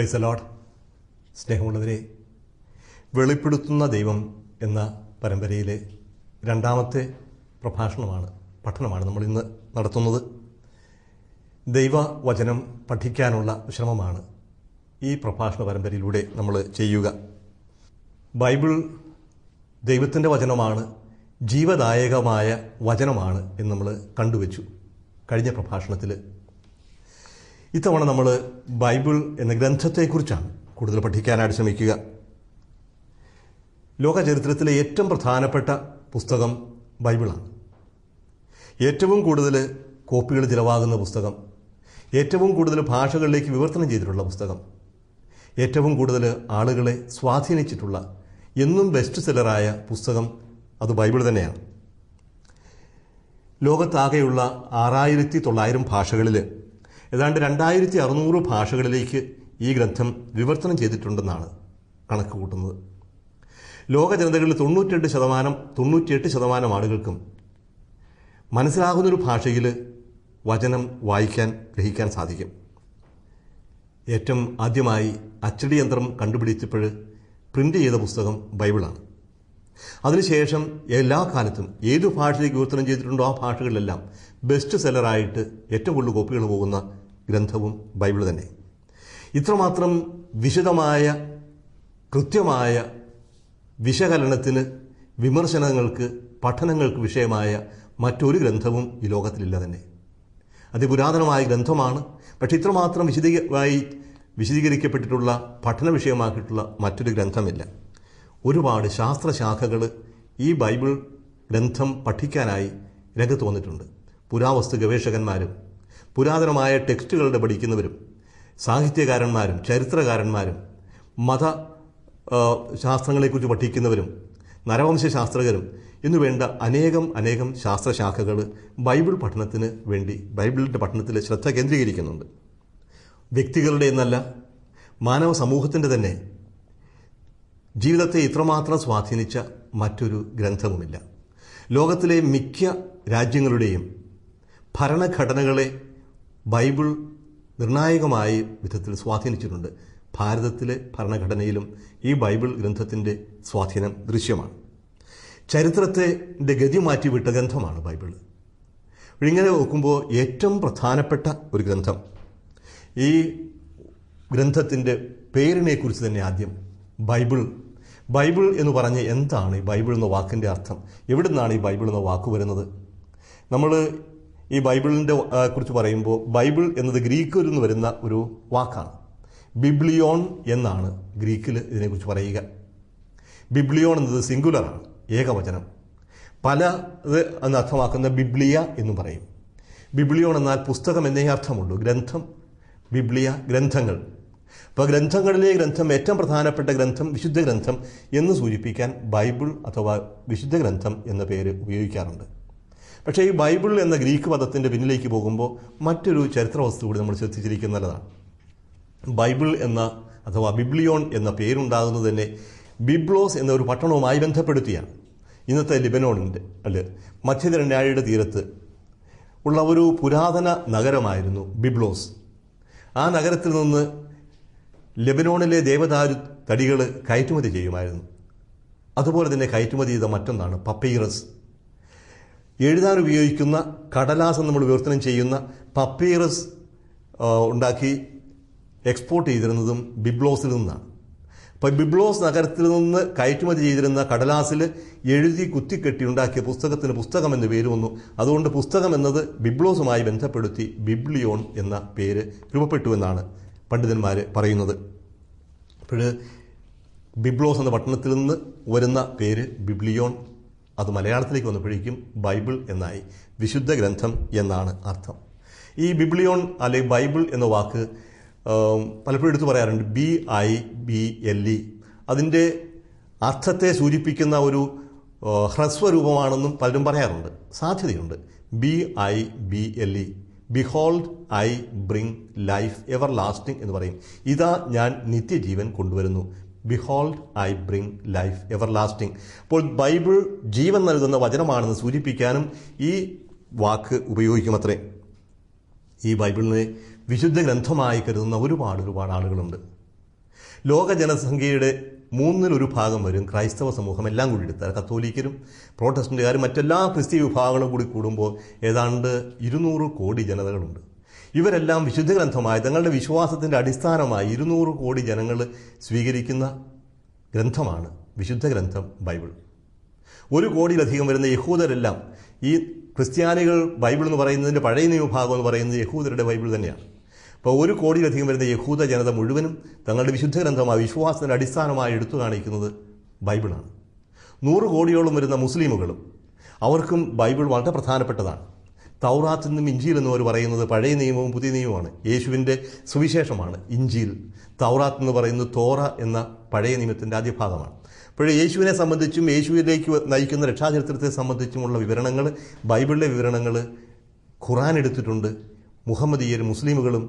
Price allowed സ്നേഹമുള്ളവരെ വെളിപ്പെടുത്തുന്ന ദൈവം എന്ന പരമ്പരയിലെ രണ്ടാമത്തെ പ്രഭാഷണമാണ് പഠനമാണ് നമ്മൾ ഇന്ന് നടത്തുന്നത് ദൈവവചനം പഠിക്കാനുള്ള ശ്രമമാണ് ഈ പ്രഭാഷണ പരമ്പരയിലൂടെ നമ്മൾ ചെയ്യുക ബൈബിൾ ദൈവത്തിൻ്റെ വചനമാണ് ജീവദായകമായ വചനമാണ് എന്ന് നമ്മൾ കണ്ടുവച്ചു കഴിഞ്ഞ പ്രഭാഷണത്തിൽ ഇത്തവണ നമ്മൾ ബൈബിൾ എന്ന ഗ്രന്ഥത്തെക്കുറിച്ചാണ് കൂടുതൽ പഠിക്കാനായിട്ട് ശ്രമിക്കുക ലോക ചരിത്രത്തിലെ ഏറ്റവും പ്രധാനപ്പെട്ട പുസ്തകം ബൈബിളാണ് ഏറ്റവും കൂടുതൽ കോപ്പികൾ ചിലവാകുന്ന പുസ്തകം ഏറ്റവും കൂടുതൽ ഭാഷകളിലേക്ക് വിവർത്തനം ചെയ്തിട്ടുള്ള പുസ്തകം ഏറ്റവും കൂടുതൽ ആളുകളെ സ്വാധീനിച്ചിട്ടുള്ള എന്നും ബെസ്റ്റ് സെല്ലറായ പുസ്തകം അത് ബൈബിൾ തന്നെയാണ് ലോകത്താകെയുള്ള ആറായിരത്തി തൊള്ളായിരം ഭാഷകളിൽ ഏതാണ്ട് രണ്ടായിരത്തി അറുന്നൂറ് ഭാഷകളിലേക്ക് ഈ ഗ്രന്ഥം വിവർത്തനം ചെയ്തിട്ടുണ്ടെന്നാണ് കണക്ക് കൂട്ടുന്നത് ലോക ജനതകളിൽ തൊണ്ണൂറ്റെട്ട് ശതമാനം തൊണ്ണൂറ്റിയെട്ട് ശതമാനം ആളുകൾക്കും മനസ്സിലാകുന്നൊരു ഭാഷയിൽ വചനം വായിക്കാൻ ഗ്രഹിക്കാൻ സാധിക്കും ഏറ്റവും ആദ്യമായി അച്ചടി യന്ത്രം കണ്ടുപിടിച്ചപ്പോൾ പ്രിന്റ് ചെയ്ത പുസ്തകം ബൈബിളാണ് അതിനുശേഷം എല്ലാ കാലത്തും ഏത് ഭാഷയിലേക്ക് വിവർത്തനം ചെയ്തിട്ടുണ്ടോ ആ ഭാഷകളിലെല്ലാം ബെസ്റ്റ് സെല്ലറായിട്ട് ഏറ്റവും കൂടുതൽ കോപ്പികൾ പോകുന്ന ഗ്രന്ഥവും ബൈബിൾ തന്നെ ഇത്രമാത്രം വിശദമായ കൃത്യമായ വിശകലനത്തിന് വിമർശനങ്ങൾക്ക് പഠനങ്ങൾക്ക് വിഷയമായ മറ്റൊരു ഗ്രന്ഥവും ഈ ലോകത്തിലില്ല തന്നെ അതിപുരാതനമായ ഗ്രന്ഥമാണ് പക്ഷെ ഇത്രമാത്രം വിശദീകമായി വിശദീകരിക്കപ്പെട്ടിട്ടുള്ള പഠന വിഷയമാക്കിയിട്ടുള്ള മറ്റൊരു ഗ്രന്ഥമില്ല ഒരുപാട് ശാസ്ത്രശാഖകൾ ഈ ബൈബിൾ ഗ്രന്ഥം പഠിക്കാനായി രംഗത്ത് വന്നിട്ടുണ്ട് പുരാവസ്തു ഗവേഷകന്മാരും പുരാതനമായ ടെക്സ്റ്റുകളുടെ പഠിക്കുന്നവരും സാഹിത്യകാരന്മാരും ചരിത്രകാരന്മാരും മത ശാസ്ത്രങ്ങളെക്കുറിച്ച് പഠിക്കുന്നവരും നരവംശാസ്ത്രകരും എന്നു വേണ്ട അനേകം അനേകം ശാസ്ത്രശാഖകൾ ബൈബിൾ പഠനത്തിന് വേണ്ടി ബൈബിളിൻ്റെ പഠനത്തിൽ ശ്രദ്ധ കേന്ദ്രീകരിക്കുന്നുണ്ട് വ്യക്തികളുടെ എന്നല്ല മാനവ സമൂഹത്തിൻ്റെ തന്നെ ജീവിതത്തെ ഇത്രമാത്രം സ്വാധീനിച്ച മറ്റൊരു ഗ്രന്ഥവുമില്ല ലോകത്തിലെ മിക്ക രാജ്യങ്ങളുടെയും ഭരണഘടനകളെ ബൈബിൾ നിർണായകമായ വിധത്തിൽ സ്വാധീനിച്ചിട്ടുണ്ട് ഭാരതത്തിലെ ഭരണഘടനയിലും ഈ ബൈബിൾ ഗ്രന്ഥത്തിൻ്റെ സ്വാധീനം ദൃശ്യമാണ് ചരിത്രത്തെ ഗതി മാറ്റിവിട്ട ഗ്രന്ഥമാണ് ബൈബിൾ ഇങ്ങനെ നോക്കുമ്പോൾ ഏറ്റവും പ്രധാനപ്പെട്ട ഒരു ഗ്രന്ഥം ഈ ഗ്രന്ഥത്തിൻ്റെ പേരിനെക്കുറിച്ച് തന്നെ ആദ്യം ബൈബിൾ ബൈബിൾ എന്ന് പറഞ്ഞ് എന്താണ് ഈ ബൈബിൾ എന്ന വാക്കിൻ്റെ അർത്ഥം എവിടെ നിന്നാണ് ഈ ബൈബിൾ എന്ന വാക്ക് വരുന്നത് നമ്മൾ ഈ ബൈബിളിൻ്റെ കുറിച്ച് പറയുമ്പോൾ ബൈബിൾ എന്നത് ഗ്രീക്കിൽ നിന്ന് വരുന്ന ഒരു വാക്കാണ് ബിബ്ലിയോൺ എന്നാണ് ഗ്രീക്കിൽ ഇതിനെക്കുറിച്ച് പറയുക ബിബ്ലിയോൺ എന്നത് സിംഗുലറാണ് ഏകവചനം പല ഇത് എന്ന് അർത്ഥമാക്കുന്ന ബിബ്ലിയ എന്ന് പറയും ബിബ്ലിയോൺ എന്നാൽ പുസ്തകം എന്നേ അർത്ഥമുള്ളൂ ഗ്രന്ഥം ബിബ്ലിയ ഗ്രന്ഥങ്ങൾ അപ്പോൾ ഗ്രന്ഥങ്ങളിലെ ഗ്രന്ഥം ഏറ്റവും പ്രധാനപ്പെട്ട ഗ്രന്ഥം വിശുദ്ധ ഗ്രന്ഥം എന്ന് സൂചിപ്പിക്കാൻ ബൈബിൾ അഥവാ വിശുദ്ധ ഗ്രന്ഥം എന്ന പേര് ഉപയോഗിക്കാറുണ്ട് പക്ഷേ ഈ ബൈബിൾ എന്ന ഗ്രീക്ക് പദത്തിൻ്റെ പിന്നിലേക്ക് പോകുമ്പോൾ മറ്റൊരു ചരിത്ര വസ്തു കൂടി നമ്മൾ ശ്രദ്ധിച്ചിരിക്കുന്നതാണ് ബൈബിൾ എന്ന അഥവാ ബിബ്ലിയോൺ എന്ന പേരുണ്ടാകുന്നത് തന്നെ ബിബ്ലോസ് എന്ന ഒരു പട്ടണവുമായി ബന്ധപ്പെടുത്തിയാണ് ഇന്നത്തെ ലിബനോണിൻ്റെ അല്ല മധ്യതിരണ്ടാഴിയുടെ തീരത്ത് ഉള്ള ഒരു പുരാതന നഗരമായിരുന്നു ബിബ്ലോസ് ആ നഗരത്തിൽ നിന്ന് ലെബനോണിലെ ദേവദാരു തടികൾ കയറ്റുമതി ചെയ്യുമായിരുന്നു അതുപോലെ തന്നെ കയറ്റുമതി ചെയ്ത മറ്റൊന്നാണ് പപ്പീറസ് എഴുതാൻ ഉപയോഗിക്കുന്ന കടലാസം നമ്മൾ വിവർത്തനം ചെയ്യുന്ന പപ്പീറസ് ഉണ്ടാക്കി എക്സ്പോർട്ട് ചെയ്തിരുന്നതും ബിബ്ലോസിൽ നിന്നാണ് അപ്പോൾ ബിബ്ലോസ് നഗരത്തിൽ നിന്ന് കയറ്റുമതി ചെയ്തിരുന്ന കടലാസിൽ എഴുതി കുത്തിക്കെട്ടി ഉണ്ടാക്കിയ പുസ്തകത്തിന് പുസ്തകം എന്ന് പേര് വന്നു അതുകൊണ്ട് പുസ്തകം എന്നത് ബിബ്ലോസുമായി ബന്ധപ്പെടുത്തി ബിബ്ലിയോൺ എന്ന പേര് രൂപപ്പെട്ടു എന്നാണ് പണ്ഡിതന്മാർ പറയുന്നത് അപ്പോൾ ബിബ്ലോസ് എന്ന പട്ടണത്തിൽ നിന്ന് വരുന്ന പേര് ബിബ്ലിയോൺ അത് മലയാളത്തിലേക്ക് വന്നപ്പോഴേക്കും ബൈബിൾ എന്നായി വിശുദ്ധ ഗ്രന്ഥം എന്നാണ് അർത്ഥം ഈ ബിബ്ലിയോൺ അല്ലെങ്കിൽ ബൈബിൾ എന്ന വാക്ക് പലപ്പോഴും എടുത്തു പറയാറുണ്ട് B I B L E അതിൻ്റെ അർത്ഥത്തെ സൂചിപ്പിക്കുന്ന ഒരു ഹ്രസ്വരൂപമാണെന്നും പലരും പറയാറുണ്ട് സാധ്യതയുണ്ട് B I B L E behold I bring life ever lasting എന്ന് പറയും ഇതാ ഞാൻ നിത്യജീവൻ കൊണ്ടുവരുന്നു behold I bring life lasting അപ്പോൾ ബൈബിൾ ജീവൻ നൽകുന്ന വചനമാണെന്ന് സൂചിപ്പിക്കാനും ഈ വാക്ക് ഉപയോഗിക്കുമത്രേ ഈ ബൈബിളിനെ വിശുദ്ധ ഗ്രന്ഥമായി കരുതുന്ന ഒരുപാട് ഒരുപാട് ആളുകളുണ്ട് ലോക ജനസംഖ്യയുടെ മൂന്നിലൊരു ഭാഗം വരും ക്രൈസ്തവ സമൂഹം എല്ലാം കൂടി എടുത്താൽ കത്തോലിക്കരും പ്രൊട്ടസ്റ്റൻറ്റുകാരും മറ്റെല്ലാ ക്രിസ്ത്യ വിഭാഗങ്ങളും കൂടി കൂടുമ്പോൾ ഏതാണ്ട് ഇരുന്നൂറ് കോടി ജനതകളുണ്ട് ഇവരെല്ലാം വിശുദ്ധ ഗ്രന്ഥമായ തങ്ങളുടെ വിശ്വാസത്തിൻ്റെ അടിസ്ഥാനമായി ഇരുന്നൂറ് കോടി ജനങ്ങൾ സ്വീകരിക്കുന്ന ഗ്രന്ഥമാണ് വിശുദ്ധ ഗ്രന്ഥം ബൈബിൾ ഒരു കോടിയിലധികം വരുന്ന യഹൂദരെല്ലാം ഈ ക്രിസ്ത്യാനികൾ ബൈബിൾ എന്ന് പറയുന്നതിൻ്റെ പഴയ നിയമഭാഗം എന്ന് പറയുന്നത് യഹൂദരുടെ ബൈബിൾ തന്നെയാണ് അപ്പോൾ ഒരു കോടിയിലധികം വരുന്ന യഹൂദ ജനത മുഴുവനും തങ്ങളുടെ വിശുദ്ധ ഗ്രന്ഥമായി വിശ്വാസത്തിൻ്റെ അടിസ്ഥാനമായി എടുത്തു കാണിക്കുന്നത് ബൈബിളാണ് നൂറ് കോടിയോളം വരുന്ന മുസ്ലിമുകളും അവർക്കും ബൈബിൾ വളരെ പ്രധാനപ്പെട്ടതാണ് തൗറാത്ത് നിന്നും ഇഞ്ചിയിൽ എന്ന് അവർ പറയുന്നത് പഴയ നിയമവും പുതിയ നിയമവുമാണ് യേശുവിൻ്റെ സുവിശേഷമാണ് ഇഞ്ചിയിൽ തൗറാത്ത് എന്ന് പറയുന്നത് തോറ എന്ന പഴയ നിയമത്തിൻ്റെ ആദ്യ ഭാഗമാണ് അപ്പോഴേ യേശുവിനെ സംബന്ധിച്ചും യേശുവിലേക്ക് നയിക്കുന്ന രക്ഷാചരിത്രത്തെ സംബന്ധിച്ചുമുള്ള വിവരണങ്ങൾ ബൈബിളിലെ വിവരണങ്ങൾ ഖുറാൻ എടുത്തിട്ടുണ്ട് മുഹമ്മദീയരും മുസ്ലിമുകളും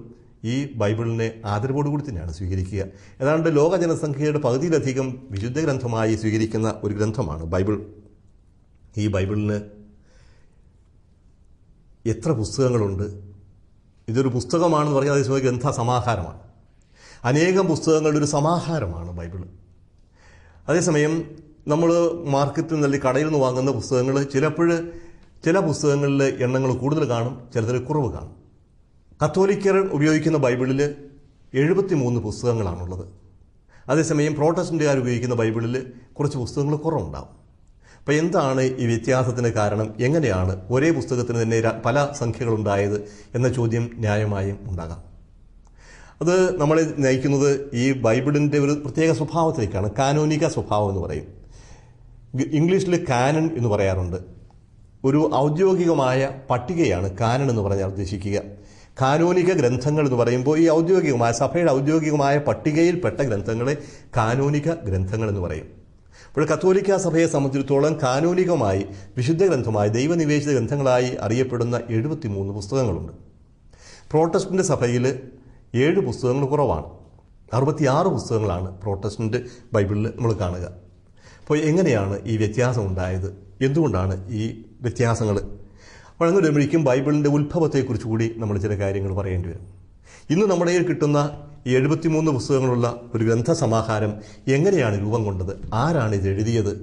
ഈ ബൈബിളിനെ ആദരവോടുകൂടി തന്നെയാണ് സ്വീകരിക്കുക ഏതാണ്ട് ലോക ജനസംഖ്യയുടെ പകുതിയിലധികം വിശുദ്ധ ഗ്രന്ഥമായി സ്വീകരിക്കുന്ന ഒരു ഗ്രന്ഥമാണ് ബൈബിൾ ഈ ബൈബിളിന് എത്ര പുസ്തകങ്ങളുണ്ട് ഇതൊരു പുസ്തകമാണെന്ന് പറഞ്ഞാൽ അത് സമയം എന്താ സമാഹാരമാണ് അനേകം പുസ്തകങ്ങളുടെ ഒരു സമാഹാരമാണ് ബൈബിൾ അതേസമയം നമ്മൾ മാർക്കറ്റിൽ നിന്ന് കടയിൽ നിന്ന് വാങ്ങുന്ന പുസ്തകങ്ങൾ ചിലപ്പോൾ ചില പുസ്തകങ്ങളിൽ എണ്ണങ്ങൾ കൂടുതൽ കാണും ചിലതിൽ കുറവ് കാണും കത്തോലിക്കർ ഉപയോഗിക്കുന്ന ബൈബിളിൽ എഴുപത്തി മൂന്ന് പുസ്തകങ്ങളാണുള്ളത് അതേസമയം പ്രോട്ടസ്റ്റൻറ്റുകാർ ഉപയോഗിക്കുന്ന ബൈബിളിൽ കുറച്ച് പുസ്തകങ്ങൾ കുറവുണ്ടാവും അപ്പോൾ എന്താണ് ഈ വ്യത്യാസത്തിന് കാരണം എങ്ങനെയാണ് ഒരേ പുസ്തകത്തിന് തന്നെ പല സംഖ്യകളുണ്ടായത് എന്ന ചോദ്യം ന്യായമായും ഉണ്ടാകാം അത് നമ്മളെ നയിക്കുന്നത് ഈ ബൈബിളിൻ്റെ ഒരു പ്രത്യേക സ്വഭാവത്തിലേക്കാണ് കാനോനിക സ്വഭാവം എന്ന് പറയും ഇംഗ്ലീഷിൽ കാനൺ എന്ന് പറയാറുണ്ട് ഒരു ഔദ്യോഗികമായ പട്ടികയാണ് കാനൺ എന്ന് പറഞ്ഞാൽ ഉദ്ദേശിക്കുക കാനോനിക ഗ്രന്ഥങ്ങൾ എന്ന് പറയുമ്പോൾ ഈ ഔദ്യോഗികമായ സഭയുടെ ഔദ്യോഗികമായ പട്ടികയിൽപ്പെട്ട ഗ്രന്ഥങ്ങളെ കാനോനിക ഗ്രന്ഥങ്ങൾ എന്ന് പറയും ഇപ്പോൾ കത്തോലിക്ക സഭയെ സംബന്ധിച്ചിടത്തോളം കാനോലികമായി വിശുദ്ധ ഗ്രന്ഥമായി ദൈവനിവേശിത ഗ്രന്ഥങ്ങളായി അറിയപ്പെടുന്ന എഴുപത്തിമൂന്ന് പുസ്തകങ്ങളുണ്ട് പ്രോട്ടസ്റ്റൻ്റ് സഭയിൽ ഏഴ് പുസ്തകങ്ങൾ കുറവാണ് അറുപത്തിയാറ് പുസ്തകങ്ങളാണ് പ്രോട്ടസ്റ്റൻ്റ് ബൈബിളിൽ നമ്മൾ കാണുക അപ്പോൾ എങ്ങനെയാണ് ഈ വ്യത്യാസം ഉണ്ടായത് എന്തുകൊണ്ടാണ് ഈ വ്യത്യാസങ്ങൾ വഴങ്ങു വരുമ്പോഴേക്കും ബൈബിളിൻ്റെ ഉത്ഭവത്തെക്കുറിച്ച് കൂടി നമ്മൾ ചില കാര്യങ്ങൾ പറയേണ്ടി വരും ഇന്ന് നമ്മുടെ കിട്ടുന്ന എഴുപത്തിമൂന്ന് പുസ്തകങ്ങളുള്ള ഒരു ഗ്രന്ഥസമാഹാരം എങ്ങനെയാണ് രൂപം കൊണ്ടത് ആരാണ് ഇത് എഴുതിയത്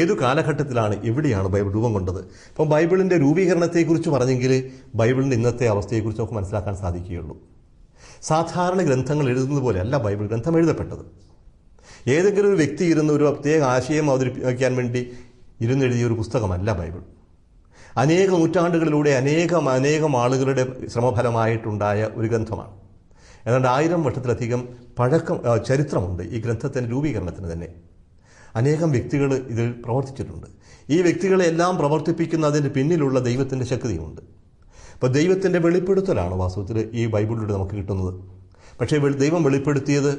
ഏതു കാലഘട്ടത്തിലാണ് എവിടെയാണ് ബൈബിൾ രൂപം കൊണ്ടത് അപ്പം ബൈബിളിൻ്റെ രൂപീകരണത്തെക്കുറിച്ച് പറഞ്ഞെങ്കിൽ ബൈബിളിൻ്റെ ഇന്നത്തെ അവസ്ഥയെക്കുറിച്ച് നമുക്ക് മനസ്സിലാക്കാൻ സാധിക്കുകയുള്ളൂ സാധാരണ ഗ്രന്ഥങ്ങൾ എഴുതുന്നത് പോലെയല്ല ബൈബിൾ ഗ്രന്ഥം എഴുതപ്പെട്ടത് ഏതെങ്കിലും ഒരു വ്യക്തി ഇരുന്ന് ഒരു പ്രത്യേക ആശയം അവതരിപ്പിക്കാൻ വേണ്ടി ഇരുന്നെഴുതിയ ഒരു പുസ്തകമല്ല ബൈബിൾ അനേക നൂറ്റാണ്ടുകളിലൂടെ അനേകം അനേകം ആളുകളുടെ ശ്രമഫലമായിട്ടുണ്ടായ ഒരു ഗ്രന്ഥമാണ് ഏതാണ്ട് ആയിരം വർഷത്തിലധികം പഴക്കം ചരിത്രമുണ്ട് ഈ ഗ്രന്ഥത്തിൻ്റെ രൂപീകരണത്തിന് തന്നെ അനേകം വ്യക്തികൾ ഇതിൽ പ്രവർത്തിച്ചിട്ടുണ്ട് ഈ വ്യക്തികളെ എല്ലാം പ്രവർത്തിപ്പിക്കുന്നതിന് പിന്നിലുള്ള ദൈവത്തിൻ്റെ ശക്തിയുണ്ട് അപ്പോൾ ദൈവത്തിൻ്റെ വെളിപ്പെടുത്തലാണ് വാസ്തവത്തിൽ ഈ ബൈബിളിലൂടെ നമുക്ക് കിട്ടുന്നത് പക്ഷേ ദൈവം വെളിപ്പെടുത്തിയത്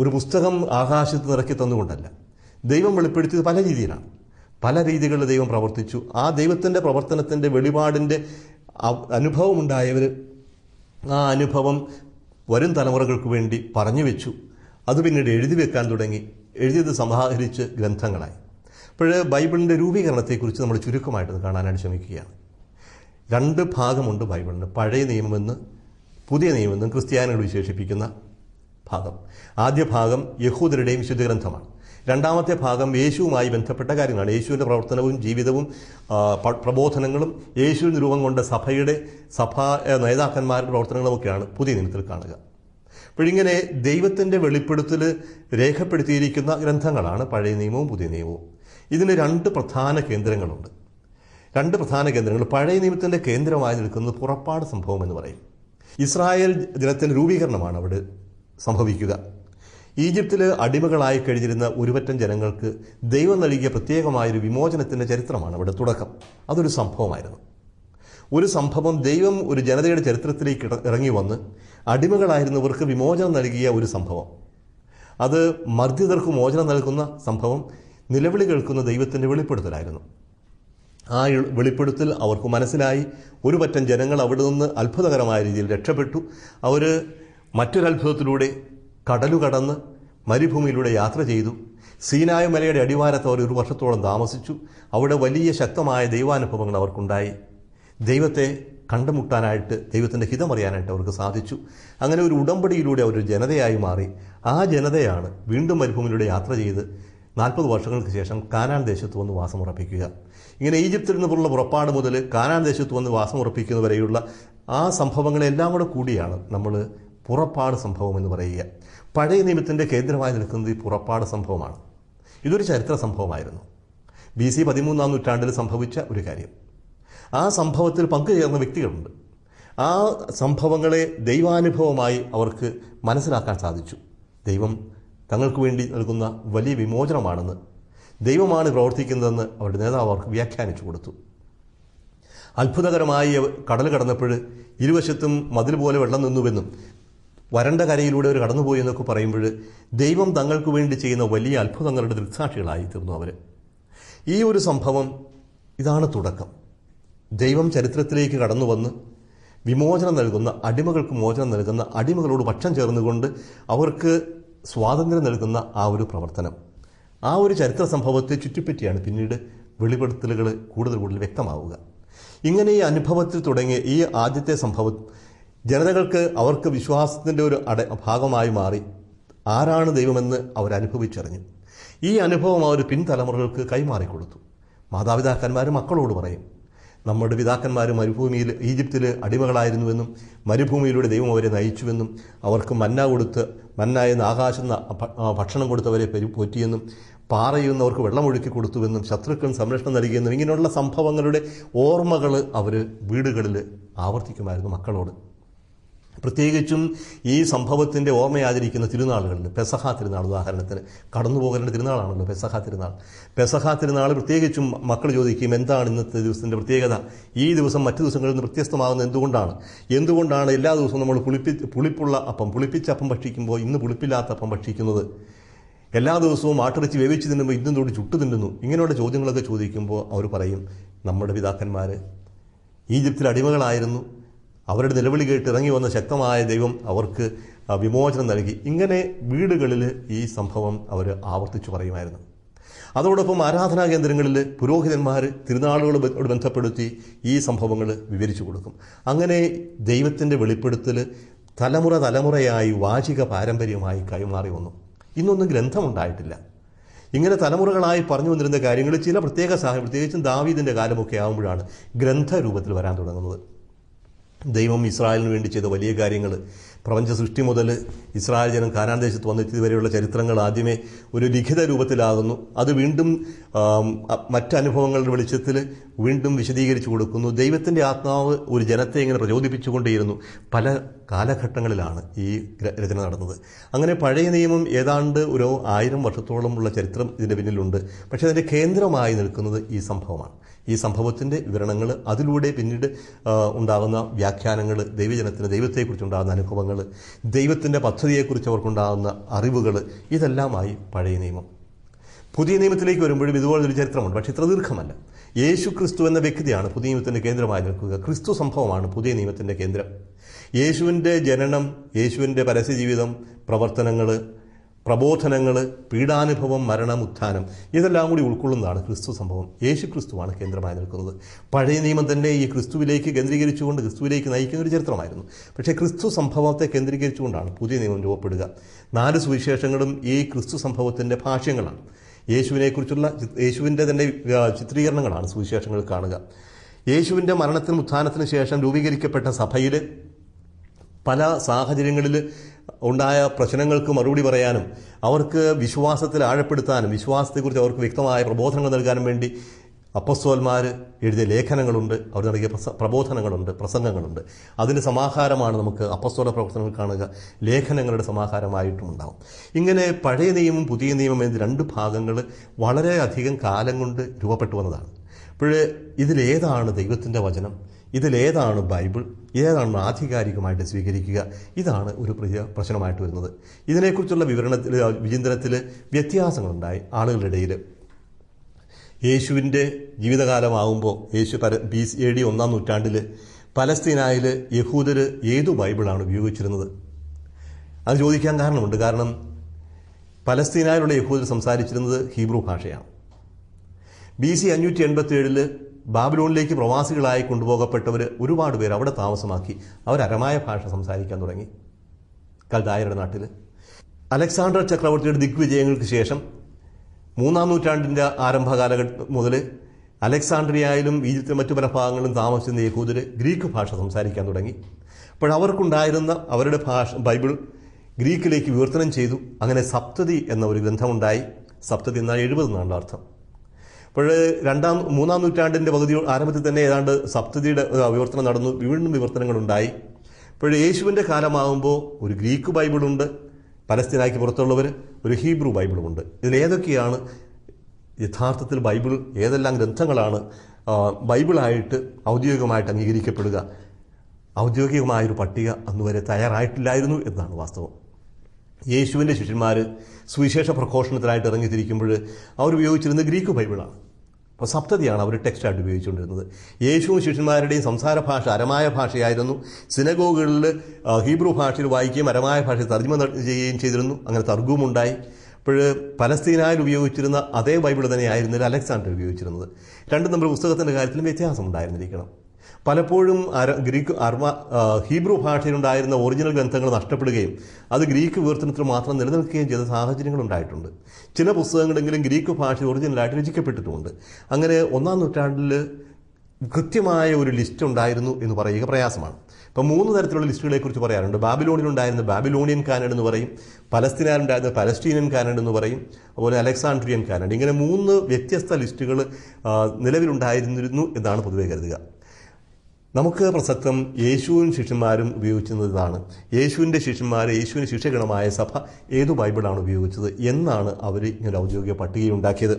ഒരു പുസ്തകം ആകാശത്ത് നിറക്കി തന്നുകൊണ്ടല്ല ദൈവം വെളിപ്പെടുത്തിയത് പല രീതിയിലാണ് പല രീതികളിൽ ദൈവം പ്രവർത്തിച്ചു ആ ദൈവത്തിൻ്റെ പ്രവർത്തനത്തിൻ്റെ വെളിപാടിൻ്റെ അനുഭവമുണ്ടായവർ ആ അനുഭവം വരും തലമുറകൾക്ക് വേണ്ടി പറഞ്ഞു വെച്ചു അത് പിന്നീട് എഴുതി വെക്കാൻ തുടങ്ങി എഴുതിയത് സമാഹരിച്ച് ഗ്രന്ഥങ്ങളായി അപ്പോൾ ബൈബിളിൻ്റെ രൂപീകരണത്തെക്കുറിച്ച് നമ്മൾ ചുരുക്കമായിട്ടൊന്ന് കാണാനായിട്ട് ശ്രമിക്കുകയാണ് രണ്ട് ഭാഗമുണ്ട് ബൈബിളിന് പഴയ നിയമമെന്ന് പുതിയ നിയമമെന്നും ക്രിസ്ത്യാനികൾ വിശേഷിപ്പിക്കുന്ന ഭാഗം ആദ്യ ഭാഗം യഹൂദരുടെയും വിശുദ്ധ ഗ്രന്ഥമാണ് രണ്ടാമത്തെ ഭാഗം യേശുവുമായി ബന്ധപ്പെട്ട കാര്യങ്ങളാണ് യേശുവിൻ്റെ പ്രവർത്തനവും ജീവിതവും പ്രബോധനങ്ങളും യേശു രൂപം കൊണ്ട സഭയുടെ സഭാ നേതാക്കന്മാരുടെ പ്രവർത്തനങ്ങളുമൊക്കെയാണ് പുതിയ നിയമത്തിൽ കാണുക അപ്പോഴിങ്ങനെ ദൈവത്തിൻ്റെ വെളിപ്പെടുത്തൽ രേഖപ്പെടുത്തിയിരിക്കുന്ന ഗ്രന്ഥങ്ങളാണ് പഴയ നിയമവും പുതിയ നിയമവും ഇതിന് രണ്ട് പ്രധാന കേന്ദ്രങ്ങളുണ്ട് രണ്ട് പ്രധാന കേന്ദ്രങ്ങൾ പഴയ നിയമത്തിൻ്റെ കേന്ദ്രമായി നിൽക്കുന്നത് പുറപ്പാട് സംഭവം എന്ന് പറയും ഇസ്രായേൽ ജനത്തിൻ്റെ രൂപീകരണമാണ് അവിടെ സംഭവിക്കുക ഈജിപ്തിൽ അടിമകളായി കഴിഞ്ഞിരുന്ന ഒരുപറ്റം ജനങ്ങൾക്ക് ദൈവം നൽകിയ പ്രത്യേകമായൊരു വിമോചനത്തിൻ്റെ ചരിത്രമാണ് ഇവിടെ തുടക്കം അതൊരു സംഭവമായിരുന്നു ഒരു സംഭവം ദൈവം ഒരു ജനതയുടെ ചരിത്രത്തിലേക്ക് ഇറങ്ങി വന്ന് അടിമകളായിരുന്നവർക്ക് വിമോചനം നൽകിയ ഒരു സംഭവം അത് മർദ്ദിതർക്ക് മോചനം നൽകുന്ന സംഭവം നിലവിളി കേൾക്കുന്ന ദൈവത്തിൻ്റെ വെളിപ്പെടുത്തലായിരുന്നു ആ വെളിപ്പെടുത്തൽ അവർക്ക് മനസ്സിലായി ഒരു പറ്റം ജനങ്ങൾ അവിടെ നിന്ന് അത്ഭുതകരമായ രീതിയിൽ രക്ഷപ്പെട്ടു അവർ മറ്റൊരത്ഭുതത്തിലൂടെ കടലുകടന്ന് മരുഭൂമിയിലൂടെ യാത്ര ചെയ്തു സീനായ മലയുടെ അടിവാരത്ത് അവർ ഒരു വർഷത്തോളം താമസിച്ചു അവിടെ വലിയ ശക്തമായ ദൈവാനുഭവങ്ങൾ അവർക്കുണ്ടായി ദൈവത്തെ കണ്ടുമുട്ടാനായിട്ട് ദൈവത്തിൻ്റെ ഹിതമറിയാനായിട്ട് അവർക്ക് സാധിച്ചു അങ്ങനെ ഒരു ഉടമ്പടിയിലൂടെ അവർ ജനതയായി മാറി ആ ജനതയാണ് വീണ്ടും മരുഭൂമിയിലൂടെ യാത്ര ചെയ്ത് നാൽപ്പത് വർഷങ്ങൾക്ക് ശേഷം കാനാൻ ദേശത്ത് വന്ന് വാസമുറപ്പിക്കുക ഇങ്ങനെ ഈജിപ്തിൽ നിന്നുള്ള പുറപ്പാട് മുതൽ കാനാൻ ദേശത്ത് വന്ന് വാസമുറപ്പിക്കുന്നവരെയുള്ള ആ സംഭവങ്ങളെല്ലാം കൂടെ കൂടിയാണ് നമ്മൾ പുറപ്പാട് സംഭവം എന്ന് പറയുക പഴയ നിയമത്തിൻ്റെ കേന്ദ്രമായി നിൽക്കുന്നത് ഈ പുറപ്പാട് സംഭവമാണ് ഇതൊരു ചരിത്ര സംഭവമായിരുന്നു ബി സി പതിമൂന്നാം നൂറ്റാണ്ടിൽ സംഭവിച്ച ഒരു കാര്യം ആ സംഭവത്തിൽ പങ്കുചേർന്ന വ്യക്തികളുണ്ട് ആ സംഭവങ്ങളെ ദൈവാനുഭവമായി അവർക്ക് മനസ്സിലാക്കാൻ സാധിച്ചു ദൈവം തങ്ങൾക്ക് വേണ്ടി നൽകുന്ന വലിയ വിമോചനമാണെന്ന് ദൈവമാണ് പ്രവർത്തിക്കുന്നതെന്ന് അവരുടെ നേതാവ് അവർക്ക് വ്യാഖ്യാനിച്ചു കൊടുത്തു അത്ഭുതകരമായി കടൽ കടന്നപ്പോൾ ഇരുവശത്തും മതിൽ പോലെ വെള്ളം നിന്നുവെന്നും വരണ്ട കരയിലൂടെ അവർ കടന്നുപോയി എന്നൊക്കെ പറയുമ്പോൾ ദൈവം തങ്ങൾക്ക് വേണ്ടി ചെയ്യുന്ന വലിയ അത്ഭുതങ്ങളുടെ ദൃക്സാക്ഷികളായി തീർന്നു അവർ ഈ ഒരു സംഭവം ഇതാണ് തുടക്കം ദൈവം ചരിത്രത്തിലേക്ക് കടന്നു വന്ന് വിമോചനം നൽകുന്ന അടിമകൾക്ക് മോചനം നൽകുന്ന അടിമകളോട് പക്ഷം ചേർന്നുകൊണ്ട് അവർക്ക് സ്വാതന്ത്ര്യം നൽകുന്ന ആ ഒരു പ്രവർത്തനം ആ ഒരു ചരിത്ര സംഭവത്തെ ചുറ്റിപ്പറ്റിയാണ് പിന്നീട് വെളിപ്പെടുത്തലുകൾ കൂടുതൽ കൂടുതൽ വ്യക്തമാവുക ഇങ്ങനെ ഈ അനുഭവത്തിൽ തുടങ്ങിയ ഈ ആദ്യത്തെ സംഭവം ജനതകൾക്ക് അവർക്ക് വിശ്വാസത്തിൻ്റെ ഒരു അട ഭാഗമായി മാറി ആരാണ് ദൈവമെന്ന് അവരനുഭവിച്ചറിഞ്ഞു ഈ അനുഭവം അവർ പിൻതലമുറകൾക്ക് കൈമാറിക്കൊടുത്തു മാതാപിതാക്കന്മാർ മക്കളോട് പറയും നമ്മുടെ പിതാക്കന്മാർ മരുഭൂമിയിൽ ഈജിപ്തിൽ അടിമകളായിരുന്നുവെന്നും മരുഭൂമിയിലൂടെ ദൈവം അവരെ നയിച്ചുവെന്നും അവർക്ക് മന്ന കൊടുത്ത് മന്ന എന്ന ആകാശം ഭക്ഷണം കൊടുത്തവരെ പെരു പോറ്റിയെന്നും പാറയുന്നവർക്ക് വെള്ളമൊഴുക്കി കൊടുത്തുവെന്നും ശത്രുക്കൾ സംരക്ഷണം നൽകിയെന്നും ഇങ്ങനെയുള്ള സംഭവങ്ങളുടെ ഓർമ്മകൾ അവർ വീടുകളിൽ ആവർത്തിക്കുമായിരുന്നു മക്കളോട് പ്രത്യേകിച്ചും ഈ സംഭവത്തിൻ്റെ ഓർമ്മയാചരിക്കുന്ന തിരുനാളുകളുണ്ട് പെസഹ തിരുനാൾ ഉദാഹരണത്തിന് കടന്നു പോകേണ്ട തിരുനാളാണല്ലോ പെസഹ തിരുനാൾ പെസഹ തിരുനാൾ പ്രത്യേകിച്ചും മക്കൾ ചോദിക്കും എന്താണ് ഇന്നത്തെ ദിവസത്തിൻ്റെ പ്രത്യേകത ഈ ദിവസം മറ്റു ദിവസങ്ങളിൽ നിന്ന് വ്യത്യസ്തമാകുന്നത് എന്തുകൊണ്ടാണ് എന്തുകൊണ്ടാണ് എല്ലാ ദിവസവും നമ്മൾ പുളിപ്പി പുളിപ്പുള്ള അപ്പം പുളിപ്പിച്ച അപ്പം ഭക്ഷിക്കുമ്പോൾ ഇന്ന് പുളിപ്പില്ലാത്ത അപ്പം ഭക്ഷിക്കുന്നത് എല്ലാ ദിവസവും ആട്ടിറച്ചി വേവിച്ച് തിന്നുമ്പോൾ ഇന്നും തൊട്ട് ചുട്ടു തിന്നുന്നു ഇങ്ങനെയുള്ള ചോദ്യങ്ങളൊക്കെ ചോദിക്കുമ്പോൾ അവർ പറയും നമ്മുടെ പിതാക്കന്മാർ ഈജിപ്തിൽ അടിമകളായിരുന്നു അവരുടെ നിലവിളി കേട്ട് ഇറങ്ങി വന്ന ശക്തമായ ദൈവം അവർക്ക് വിമോചനം നൽകി ഇങ്ങനെ വീടുകളിൽ ഈ സംഭവം അവർ ആവർത്തിച്ചു പറയുമായിരുന്നു അതോടൊപ്പം ആരാധനാ കേന്ദ്രങ്ങളിൽ പുരോഹിതന്മാർ തിരുനാളുകളോട് ബന്ധപ്പെടുത്തി ഈ സംഭവങ്ങൾ വിവരിച്ചു കൊടുക്കും അങ്ങനെ ദൈവത്തിൻ്റെ വെളിപ്പെടുത്തൽ തലമുറ തലമുറയായി വാചിക പാരമ്പര്യമായി കൈമാറി വന്നു ഇന്നൊന്നും ഗ്രന്ഥമുണ്ടായിട്ടില്ല ഇങ്ങനെ തലമുറകളായി പറഞ്ഞു വന്നിരുന്ന കാര്യങ്ങൾ ചില പ്രത്യേക സാഹചര്യം പ്രത്യേകിച്ചും ദാവീദിൻ്റെ കാലമൊക്കെ ആകുമ്പോഴാണ് ഗ്രന്ഥരൂപത്തിൽ വരാൻ തുടങ്ങുന്നത് ദൈവം ഇസ്രായേലിന് വേണ്ടി ചെയ്ത വലിയ കാര്യങ്ങൾ പ്രപഞ്ച സൃഷ്ടി മുതൽ ഇസ്രായേൽ ജനം കാനാൻ ദേശത്ത് വന്നെത്തിയതുവരെയുള്ള ചരിത്രങ്ങൾ ആദ്യമേ ഒരു ലിഖിത രൂപത്തിലാകുന്നു അത് വീണ്ടും മറ്റനുഭവങ്ങളുടെ വെളിച്ചത്തിൽ വീണ്ടും വിശദീകരിച്ചു കൊടുക്കുന്നു ദൈവത്തിൻ്റെ ആത്മാവ് ഒരു ജനത്തെ ഇങ്ങനെ പ്രചോദിപ്പിച്ചുകൊണ്ടേയിരുന്നു പല കാലഘട്ടങ്ങളിലാണ് ഈ രചന നടന്നത് അങ്ങനെ പഴയ നിയമം ഏതാണ്ട് ഒരു ആയിരം വർഷത്തോളമുള്ള ചരിത്രം ഇതിൻ്റെ പിന്നിലുണ്ട് പക്ഷേ അതിൻ്റെ കേന്ദ്രമായി നിൽക്കുന്നത് ഈ സംഭവമാണ് ഈ സംഭവത്തിൻ്റെ വിവരണങ്ങൾ അതിലൂടെ പിന്നീട് ഉണ്ടാകുന്ന വ്യാഖ്യാനങ്ങൾ ദൈവജനത്തിന് ദൈവത്തെക്കുറിച്ചുണ്ടാകുന്ന അനുഭവങ്ങൾ ദൈവത്തിൻ്റെ പദ്ധതിയെക്കുറിച്ച് അവർക്കുണ്ടാകുന്ന അറിവുകൾ ഇതെല്ലാമായി പഴയ നിയമം പുതിയ നിയമത്തിലേക്ക് വരുമ്പോഴും ഇതുപോലൊരു ചരിത്രമുണ്ട് പക്ഷേ ഇത്ര ദീർഘമല്ല യേശു ക്രിസ്തു എന്ന വ്യക്തിയാണ് പുതിയ നിയമത്തിൻ്റെ കേന്ദ്രമായി നിൽക്കുക ക്രിസ്തു സംഭവമാണ് പുതിയ നിയമത്തിൻ്റെ കേന്ദ്രം യേശുവിൻ്റെ ജനനം യേശുവിൻ്റെ പരസ്യജീവിതം പ്രവർത്തനങ്ങൾ പ്രബോധനങ്ങൾ പീഡാനുഭവം മരണം ഉത്ഥാനം ഇതെല്ലാം കൂടി ഉൾക്കൊള്ളുന്നതാണ് ക്രിസ്തു സംഭവം യേശു ക്രിസ്തുവാണ് കേന്ദ്രമായി നിൽക്കുന്നത് പഴയ നിയമം തന്നെ ഈ ക്രിസ്തുവിലേക്ക് കേന്ദ്രീകരിച്ചുകൊണ്ട് ക്രിസ്തുവിലേക്ക് നയിക്കുന്ന ഒരു ചരിത്രമായിരുന്നു പക്ഷേ ക്രിസ്തു സംഭവത്തെ കേന്ദ്രീകരിച്ചുകൊണ്ടാണ് പുതിയ നിയമം രൂപപ്പെടുക നാല് സുവിശേഷങ്ങളും ഈ ക്രിസ്തു സംഭവത്തിൻ്റെ ഭാഷ്യങ്ങളാണ് യേശുവിനെക്കുറിച്ചുള്ള യേശുവിൻ്റെ തന്നെ ചിത്രീകരണങ്ങളാണ് സുവിശേഷങ്ങൾ കാണുക യേശുവിൻ്റെ മരണത്തിനും ഉത്ഥാനത്തിനു ശേഷം രൂപീകരിക്കപ്പെട്ട സഭയിൽ പല സാഹചര്യങ്ങളിൽ ഉണ്ടായ പ്രശ്നങ്ങൾക്ക് മറുപടി പറയാനും അവർക്ക് വിശ്വാസത്തിൽ ആഴപ്പെടുത്താനും വിശ്വാസത്തെക്കുറിച്ച് അവർക്ക് വ്യക്തമായ പ്രബോധനങ്ങൾ നൽകാനും വേണ്ടി അപ്പസ്തോന്മാർ എഴുതിയ ലേഖനങ്ങളുണ്ട് അവർ നൽകിയ പ്രബോധനങ്ങളുണ്ട് പ്രസംഗങ്ങളുണ്ട് അതിൻ്റെ സമാഹാരമാണ് നമുക്ക് അപ്പസ്വല പ്രവർത്തനങ്ങൾ കാണുക ലേഖനങ്ങളുടെ സമാഹാരമായിട്ടും ഉണ്ടാകും ഇങ്ങനെ പഴയ നിയമം പുതിയ നിയമം എന്ന രണ്ട് ഭാഗങ്ങൾ വളരെയധികം കാലം കൊണ്ട് രൂപപ്പെട്ടു വന്നതാണ് ഇപ്പോഴേ ഇതിലേതാണ് ദൈവത്തിൻ്റെ വചനം ഇതിലേതാണ് ബൈബിൾ ഏതാണ് ആധികാരികമായിട്ട് സ്വീകരിക്കുക ഇതാണ് ഒരു പ്രിയ പ്രശ്നമായിട്ട് വരുന്നത് ഇതിനെക്കുറിച്ചുള്ള വിവരണത്തിൽ വിചിന്തനത്തിൽ വ്യത്യാസങ്ങളുണ്ടായി ആളുകളുടെ ഇടയിൽ യേശുവിൻ്റെ ജീവിതകാലമാകുമ്പോൾ യേശു പര ബി എ ഡി ഒന്നാം നൂറ്റാണ്ടിൽ പലസ്തീനായിൽ യഹൂദർ ഏതു ബൈബിളാണ് ഉപയോഗിച്ചിരുന്നത് അത് ചോദിക്കാൻ കാരണമുണ്ട് കാരണം പലസ്തീനായിലുള്ള യഹൂദർ സംസാരിച്ചിരുന്നത് ഹീബ്രു ഭാഷയാണ് ബി സി അഞ്ഞൂറ്റി എൺപത്തി ഏഴിൽ ബാബിലോണിലേക്ക് പ്രവാസികളായി കൊണ്ടുപോകപ്പെട്ടവർ ഒരുപാട് പേർ അവിടെ താമസമാക്കി അവർ അരമായ ഭാഷ സംസാരിക്കാൻ തുടങ്ങി കൽദായരുടെ നാട്ടിൽ അലക്സാണ്ടർ ചക്രവർത്തിയുടെ ദിഗ്വിജയങ്ങൾക്ക് ശേഷം മൂന്നാം നൂറ്റാണ്ടിൻ്റെ ആരംഭകാലഘട്ടം മുതൽ അലക്സാണ്ട്രിയയിലും ഈജിപ്തിലെ മറ്റു പല ഭാഗങ്ങളിലും താമസിച്ചിരുന്ന യഹൂദർ ഗ്രീക്ക് ഭാഷ സംസാരിക്കാൻ തുടങ്ങി അപ്പോൾ അവർക്കുണ്ടായിരുന്ന അവരുടെ ഭാഷ ബൈബിൾ ഗ്രീക്കിലേക്ക് വിവർത്തനം ചെയ്തു അങ്ങനെ സപ്തതി എന്ന ഒരു ഗ്രന്ഥമുണ്ടായി സപ്തതി എന്നാൽ എഴുപത് എന്നാണ് അർത്ഥം അപ്പോൾ രണ്ടാം മൂന്നാം നൂറ്റാണ്ടിൻ്റെ പകുതി ആരംഭത്തിൽ തന്നെ ഏതാണ്ട് സപ്തതിയുടെ വിവർത്തനം നടന്നു വീണ്ടും വിവർത്തനങ്ങളുണ്ടായി അപ്പോൾ യേശുവിൻ്റെ കാലമാകുമ്പോൾ ഒരു ഗ്രീക്ക് ബൈബിളുണ്ട് പലസ്തീനാക്കി പുറത്തുള്ളവർ ഒരു ഹീബ്രു ബൈബിളുമുണ്ട് ഇതിലേതൊക്കെയാണ് യഥാർത്ഥത്തിൽ ബൈബിൾ ഏതെല്ലാം ഗ്രന്ഥങ്ങളാണ് ബൈബിളായിട്ട് ഔദ്യോഗികമായിട്ട് അംഗീകരിക്കപ്പെടുക ഔദ്യോഗികമായൊരു പട്ടിക അന്നുവരെ തയ്യാറായിട്ടില്ലായിരുന്നു എന്നാണ് വാസ്തവം യേശുവിൻ്റെ ശിഷ്യന്മാർ സുവിശേഷ പ്രഘോഷണത്തിനായിട്ട് ഇറങ്ങിത്തിരിക്കുമ്പോൾ അവർ ഉപയോഗിച്ചിരുന്നത് ഗ്രീക്ക് ബൈബിളാണ് അപ്പോൾ സപ്തതിയാണ് അവർ ടെക്സ്റ്റായിട്ട് ഉപയോഗിച്ചുകൊണ്ടിരുന്നത് യേശുവും ശിഷ്യന്മാരുടെയും സംസാര ഭാഷ അരമായ ഭാഷയായിരുന്നു സിനഗോകളിൽ ഹീബ്രു ഭാഷയിൽ വായിക്കുകയും അരമായ ഭാഷയിൽ തർജ്ജമ ചെയ്യുകയും ചെയ്തിരുന്നു അങ്ങനെ തർഗവുമുണ്ടായി അപ്പോൾ പലസ്തീനായിൽ ഉപയോഗിച്ചിരുന്ന അതേ ബൈബിൾ തന്നെയായിരുന്നില്ല അലക്സാണ്ടർ ഉപയോഗിച്ചിരുന്നത് രണ്ടും തമ്മിൽ പുസ്തകത്തിൻ്റെ കാര്യത്തിലും വ്യത്യാസം ഉണ്ടായിരുന്നിരിക്കണം പലപ്പോഴും ഗ്രീക്ക് അർമ ഹീബ്രു ഭാഷയിലുണ്ടായിരുന്ന ഒറിജിനൽ ഗ്രന്ഥങ്ങൾ നഷ്ടപ്പെടുകയും അത് ഗ്രീക്ക് വിവർത്തനത്തിൽ മാത്രം നിലനിൽക്കുകയും ചെയ്ത സാഹചര്യങ്ങൾ ഉണ്ടായിട്ടുണ്ട് ചില പുസ്തകങ്ങളെങ്കിലും ഗ്രീക്ക് ഭാഷ ഒറിജിനലായിട്ട് രചിക്കപ്പെട്ടിട്ടുണ്ട് അങ്ങനെ ഒന്നാം നൂറ്റാണ്ടിൽ കൃത്യമായ ഒരു ലിസ്റ്റ് ഉണ്ടായിരുന്നു എന്ന് പറയുക പ്രയാസമാണ് ഇപ്പം മൂന്ന് തരത്തിലുള്ള ലിസ്റ്റുകളെക്കുറിച്ച് പറയാറുണ്ട് ഉണ്ടായിരുന്ന ബാബിലോണിയൻ കാനഡ് എന്ന് പറയും പലസ്തീനാലുണ്ടായിരുന്ന പലസ്റ്റീനിയൻ കാനഡ് എന്ന് പറയും അതുപോലെ അലക്സാണ്ട്രിയൻ കാനഡ് ഇങ്ങനെ മൂന്ന് വ്യത്യസ്ത ലിസ്റ്റുകൾ നിലവിലുണ്ടായിരുന്നിരുന്നു എന്നാണ് പൊതുവെ കരുതുക നമുക്ക് പ്രസക്തം യേശുവും ശിഷ്യന്മാരും ഉപയോഗിക്കുന്നതാണ് യേശുവിൻ്റെ ശിഷ്യന്മാർ യേശുവിന് ശിക്ഷകണമായ സഭ ഏതു ബൈബിളാണ് ഉപയോഗിച്ചത് എന്നാണ് അവർ ഇങ്ങനെ ഔദ്യോഗിക പട്ടികയുണ്ടാക്കിയത്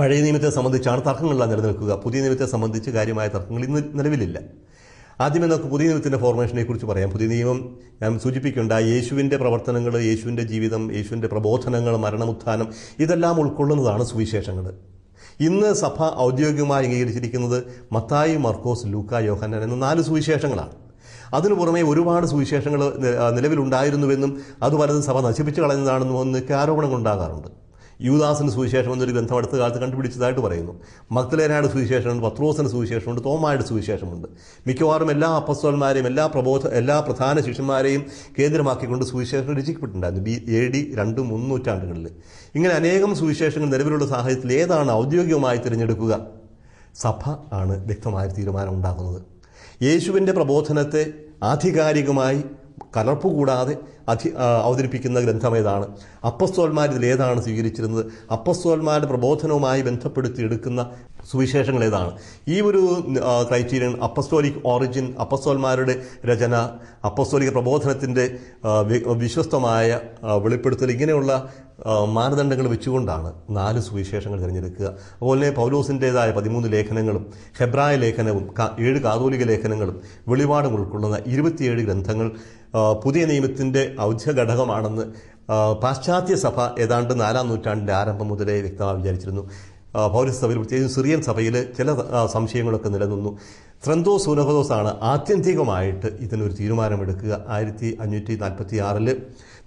പഴയ നിയമത്തെ സംബന്ധിച്ചാണ് തർക്കങ്ങളെല്ലാം നിലനിൽക്കുക പുതിയ നിയമത്തെ സംബന്ധിച്ച് കാര്യമായ തർക്കങ്ങൾ ഇന്ന് നിലവിലില്ല ആദ്യമേ നമുക്ക് പുതിയ നിയമത്തിൻ്റെ ഫോർമേഷനെ കുറിച്ച് പറയാം പുതിയ നിയമം ഞാൻ സൂചിപ്പിക്കേണ്ട യേശുവിൻ്റെ പ്രവർത്തനങ്ങൾ യേശുവിൻ്റെ ജീവിതം യേശുവിൻ്റെ പ്രബോധനങ്ങൾ മരണമുത്ഥാനം ഇതെല്ലാം ഉൾക്കൊള്ളുന്നതാണ് സുവിശേഷങ്ങൾ ഇന്ന് സഭ ഔദ്യോഗികമായി അംഗീകരിച്ചിരിക്കുന്നത് മത്തായി മർക്കോസ് ലൂക്ക യോഹന്നൻ എന്ന നാല് സുവിശേഷങ്ങളാണ് അതിനു പുറമെ ഒരുപാട് സുവിശേഷങ്ങൾ നിലവിലുണ്ടായിരുന്നുവെന്നും അത് പലതും സഭ നശിപ്പിച്ചു കളഞ്ഞതാണെന്നും എന്നൊക്കെ ആരോപണങ്ങൾ ഉണ്ടാകാറുണ്ട് യൂദാസിൻ്റെ സുവിശേഷം എന്നൊരു ഗ്രന്ഥം അടുത്ത കാലത്ത് കണ്ടുപിടിച്ചതായിട്ട് പറയുന്നു മക്തലേനയുടെ സുവിശേഷമുണ്ട് പത്രോസിൻ്റെ സുവിശേഷമുണ്ട് തോമായുടെ സുവിശേഷമുണ്ട് മിക്കവാറും എല്ലാ അപ്പസ്വന്മാരെയും എല്ലാ പ്രബോധ എല്ലാ പ്രധാന ശിഷ്യന്മാരെയും കേന്ദ്രമാക്കിക്കൊണ്ട് സുവിശേഷം രചിക്കപ്പെട്ടിട്ടുണ്ടായിരുന്നു ബി എ ഡി രണ്ടും മൂന്നൂറ്റാണ്ടുകളിൽ ഇങ്ങനെ അനേകം സുവിശേഷങ്ങൾ നിലവിലുള്ള സാഹചര്യത്തിൽ ഏതാണ് ഔദ്യോഗികമായി തിരഞ്ഞെടുക്കുക സഭ ആണ് വ്യക്തമായ തീരുമാനം ഉണ്ടാകുന്നത് യേശുവിൻ്റെ പ്രബോധനത്തെ ആധികാരികമായി കലർപ്പ് കൂടാതെ അധി അവതരിപ്പിക്കുന്ന ഗ്രന്ഥം ഏതാണ് അപ്പസ്തോന്മാർ സ്വീകരിച്ചിരുന്നത് അപ്പസ്തോന്മാരുടെ പ്രബോധനവുമായി ബന്ധപ്പെടുത്തി എടുക്കുന്ന സുവിശേഷങ്ങൾ ഏതാണ് ഈ ഒരു ക്രൈറ്റീരിയൻ അപ്പസ്തോലിക് ഓറിജിൻ അപ്പസ്തോന്മാരുടെ രചന അപ്പസ്തോലിക പ്രബോധനത്തിൻ്റെ വിശ്വസ്തമായ വെളിപ്പെടുത്തൽ ഇങ്ങനെയുള്ള മാനദണ്ഡങ്ങൾ വെച്ചുകൊണ്ടാണ് നാല് സുവിശേഷങ്ങൾ തിരഞ്ഞെടുക്കുക അതുപോലെ തന്നെ പൗലോസിൻ്റെതായ പതിമൂന്ന് ലേഖനങ്ങളും ഹെബ്രായ ലേഖനവും ഏഴ് കാതോലിക ലേഖനങ്ങളും വെളിപാടും ഉൾക്കൊള്ളുന്ന ഇരുപത്തിയേഴ് ഗ്രന്ഥങ്ങൾ പുതിയ നിയമത്തിൻ്റെ ഔദ്യ ഘടകമാണെന്ന് പാശ്ചാത്യ സഭ ഏതാണ്ട് നാലാം നൂറ്റാണ്ടിൻ്റെ ആരംഭം മുതലേ വ്യക്തമായി വിചാരിച്ചിരുന്നു പൗരസഭയിൽ സഭയിൽ പ്രത്യേകിച്ച് സിറിയൻ സഭയിൽ ചില സംശയങ്ങളൊക്കെ നിലനിന്നു ത്രന്തോസ് സൂനഹദോസാണ് ആത്യന്തികമായിട്ട് ഇതിനൊരു തീരുമാനമെടുക്കുക ആയിരത്തി അഞ്ഞൂറ്റി നാൽപ്പത്തി ആറിൽ